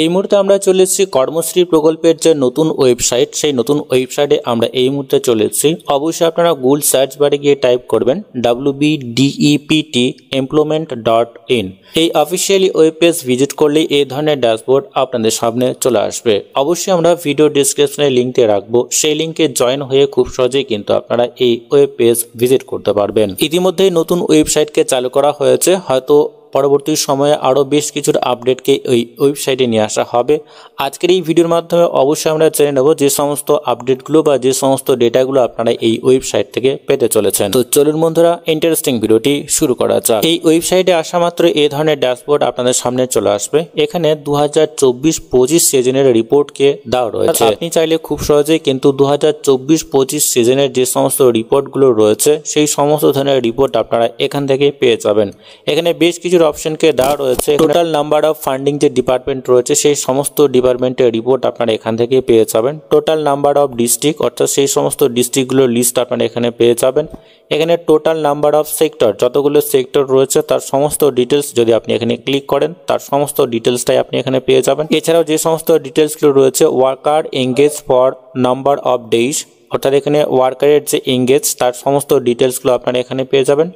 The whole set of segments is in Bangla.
এই মুহূর্তে আমরা চলে এসেছি কর্মশ্রী প্রকল্পের যে নতুন ওয়েবসাইট সেই নতুন ওয়েবসাইটে আমরা এই মুহূর্তে চলে এসেছি অবশ্যই আপনারা গুগল সার্চ বারে গিয়ে টাইপ করবেন W bdept employment dot in এই অফিসিয়ালি ওয়েব পেজ ভিজিট করলে এই ধরনের ড্যাশবোর্ড আপনাদের সামনে চলে আসবে অবশ্যই আমরা ভিডিও ডিসক্রিপশনে লিঙ্কে রাখবো সেই লিঙ্কে জয়েন হয়ে খুব সহজেই কিন্তু আপনারা এই ওয়েব পেজ ভিজিট করতে পারবেন ইতিমধ্যেই নতুন ওয়েবসাইটকে চালু করা হয়েছে হয়তো পরবর্তী সময়ে আরও বেশ কিছুর আপডেটকে এই ওয়েবসাইটে নিয়ে আসা হবে আজকের এই ভিডিওর মাধ্যমে অবশ্যই আমরা জেনে নেব যে সমস্ত আপডেটগুলো বা যে সমস্ত ডেটাগুলো আপনারা এই ওয়েবসাইট থেকে পেতে চলেছেন তো চলুন বন্ধুরা ইন্টারেস্টিং ভিডিওটি শুরু করা যাক এই ওয়েবসাইটে আসা মাত্র এ ধরনের ড্যাশবোর্ড আপনাদের সামনে চলে আসবে এখানে দু হাজার চব্বিশ পঁচিশ সিজনের রিপোর্টকে দেওয়া রয়েছে আপনি চাইলে খুব সহজে কিন্তু দু হাজার চব্বিশ পঁচিশ সিজনের যে সমস্ত রিপোর্টগুলো রয়েছে সেই সমস্ত ধরনের রিপোর্ট আপনারা এখান থেকে পেয়ে যাবেন এখানে বেশ কিছু অপশনকে দেওয়া রয়েছে টোটাল নাম্বার অফ ফান্ডিং যে ডিপার্টমেন্ট রয়েছে সেই সমস্ত ডিপার্টমেন্টের রিপোর্ট আপনারা এখান থেকে পেয়ে যাবেন টোটাল নাম্বার অফ ডিস্ট্রিক্ট অর্থাৎ সেই সমস্ত ডিস্ট্রিক্টগুলোর লিস্ট আপনারা এখানে পেয়ে যাবেন এখানে টোটাল নাম্বার অফ সেক্টর যতগুলো সেক্টর রয়েছে তার সমস্ত ডিটেলস যদি আপনি এখানে ক্লিক করেন তার সমস্ত ডিটেলসটাই আপনি এখানে পেয়ে যাবেন এছাড়াও যে সমস্ত ডিটেলসগুলো রয়েছে worker engage for number of days অর্থাৎ এখানে ওয়ার্কারের যে এঙ্গেজ তার সমস্ত ডিটেলসগুলো আপনারা এখানে পেয়ে যাবেন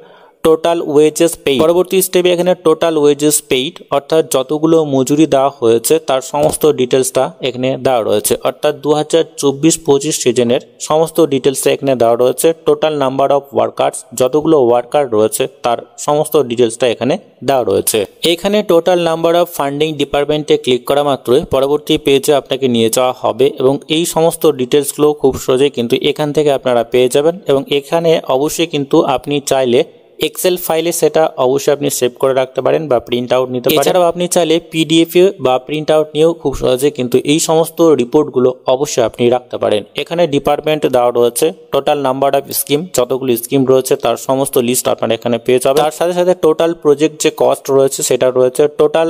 টোটাল ওয়েজেস পেইড পরবর্তী স্টেপে এখানে টোটাল ওয়েজেস পেইড অর্থাৎ যতগুলো মজুরি দেওয়া হয়েছে তার সমস্ত ডিটেলসটা এখানে দেওয়া রয়েছে অর্থাৎ দু হাজার চব্বিশ পঁচিশ সিজনের সমস্ত ডিটেলসটা এখানে দেওয়া রয়েছে টোটাল নাম্বার অফ ওয়ার্কার্স যতগুলো ওয়ার্কার রয়েছে তার সমস্ত ডিটেলসটা এখানে দেওয়া রয়েছে এখানে টোটাল নাম্বার অফ ফান্ডিং ডিপার্টমেন্টে ক্লিক করা মাত্রই পরবর্তী পেজে আপনাকে নিয়ে যাওয়া হবে এবং এই সমস্ত ডিটেলসগুলো খুব সহজেই কিন্তু এখান থেকে আপনারা পেয়ে যাবেন এবং এখানে অবশ্যই কিন্তু আপনি চাইলে এক্সেল ফাইলে সেটা অবশ্যই আপনি সেভ করে রাখতে পারেন বা প্রিন্ট আউট নিতে পারেন এছাড়াও আপনি চাইলে পিডিএফ বা প্রিন্ট আউট নিয়েও খুব সহজে কিন্তু এই সমস্ত রিপোর্টগুলো অবশ্যই আপনি রাখতে পারেন এখানে ডিপার্টমেন্ট দেওয়া রয়েছে টোটাল নাম্বার অফ স্কিম যতগুলো স্কিম রয়েছে তার সমস্ত লিস্ট আপনার এখানে পেয়ে যাবেন তার সাথে সাথে টোটাল প্রজেক্ট যে কস্ট রয়েছে সেটা রয়েছে টোটাল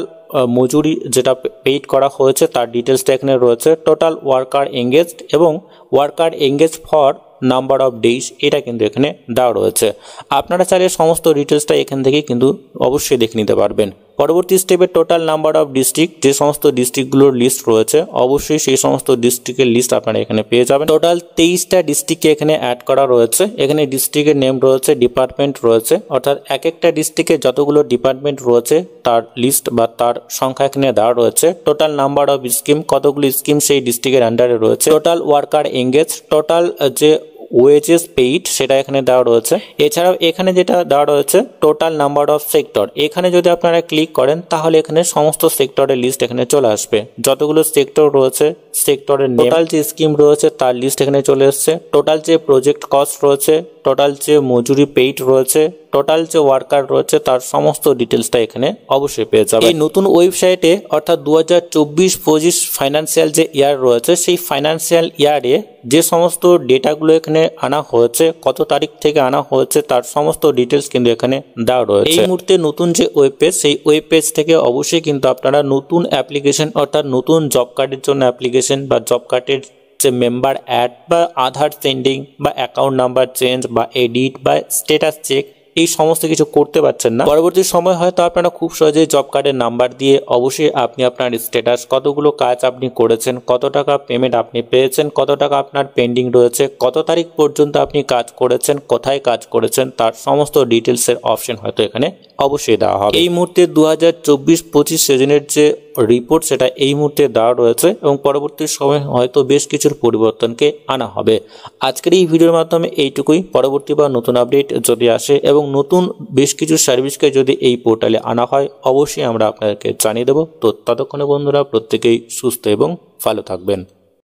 মজুরি যেটা পেইড করা হয়েছে তার ডিটেলসটা এখানে রয়েছে টোটাল ওয়ার্কার এঙ্গেজড এবং worker engage for number of days এটা কিন্তু এখানে দেওয়া রয়েছে আপনারা চাইলে সমস্ত ডিটেলসটা এখান থেকে কিন্তু অবশ্যই দেখে নিতে পারবেন পরবর্তী স্টেপে টোটাল নাম্বার অফ ডিস্ট্রিক্ট যে সমস্ত ডিস্ট্রিক্টগুলোর লিস্ট রয়েছে অবশ্যই সেই সমস্ত ডিস্ট্রিক্টের লিস্ট আপনারা এখানে পেয়ে যাবেন টোটাল তেইশটা ডিস্ট্রিক্টকে এখানে অ্যাড করা রয়েছে এখানে ডিস্ট্রিক্টের নেম রয়েছে ডিপার্টমেন্ট রয়েছে অর্থাৎ এক একটা ডিস্ট্রিক্টে যতগুলো ডিপার্টমেন্ট রয়েছে তার লিস্ট বা তার সংখ্যা এখানে দেওয়া রয়েছে টোটাল নাম্বার অফ স্কিম কতগুলো স্কিম সেই ডিস্ট্রিক্টের আন্ডারে রয়েছে টোটাল ওয়ার্কার এঙ্গেজ টোটাল যে ওয়েজেস পেইড সেটা এখানে দেওয়া রয়েছে এছাড়াও এখানে যেটা দেওয়া রয়েছে টোটাল নাম্বার অফ সেক্টর এখানে যদি আপনারা ক্লিক করেন তাহলে এখানে সমস্ত সেক্টরের লিস্ট এখানে চলে আসবে যতগুলো সেক্টর রয়েছে সেক্টরের টোটাল যে স্কিম রয়েছে তার লিস্ট এখানে চলে এসছে টোটাল যে প্রজেক্ট কস্ট রয়েছে টোটাল যে মজুরি পেইড রয়েছে টোটাল যে ওয়ার্কার রয়েছে তার সমস্ত ডিটেলসটা এখানে অবশ্যই পেয়ে যাবে এই নতুন ওয়েবসাইটে অর্থাৎ দু হাজার চব্বিশ পঁচিশ ফাইন্যান্সিয়াল যে ইয়ার রয়েছে সেই ফাইন্যান্সিয়াল ইয়ারে যে সমস্ত ডেটাগুলো এখানে আনা হয়েছে কত তারিখ থেকে আনা হয়েছে তার সমস্ত ডিটেলস কিন্তু এখানে দেওয়া রয়েছে এই মুহূর্তে নতুন যে ওয়েব পেজ সেই ওয়েব পেজ থেকে অবশ্যই কিন্তু আপনারা নতুন অ্যাপ্লিকেশন অর্থাৎ নতুন জব কার্ডের জন্য অ্যাপ্লিকেশন বা জব কার্ডের যে মেম্বার অ্যাড বা আধার সেন্ডিং বা অ্যাকাউন্ট নাম্বার চেঞ্জ বা এডিট বা স্টেটাস চেক এই সমস্ত কিছু করতে পারছেন না পরবর্তী সময় হয়তো আপনারা খুব সহজে জব কার্ডের নাম্বার দিয়ে অবশ্যই আপনি আপনার স্ট্যাটাস কতগুলো কাজ আপনি করেছেন কত টাকা পেমেন্ট আপনি পেয়েছেন কত টাকা আপনার পেন্ডিং রয়েছে কত তারিখ পর্যন্ত আপনি কাজ করেছেন কোথায় কাজ করেছেন তার সমস্ত ডিটেলসের অপশন হয়তো এখানে অবশ্যই দেওয়া হবে এই মুহূর্তে দু হাজার চব্বিশ পঁচিশ সেজনের যে রিপোর্ট সেটা এই মুহূর্তে দেওয়া রয়েছে এবং পরবর্তী সময় হয়তো বেশ কিছুর পরিবর্তনকে আনা হবে আজকের এই ভিডিওর মাধ্যমে এইটুকুই পরবর্তী বা নতুন আপডেট যদি আসে এবং নতুন বেশ কিছু সার্ভিসকে যদি এই পোর্টালে আনা হয় অবশ্যই আমরা আপনাদেরকে জানিয়ে দেবো তো ততক্ষণে বন্ধুরা প্রত্যেকেই সুস্থ এবং ভালো থাকবেন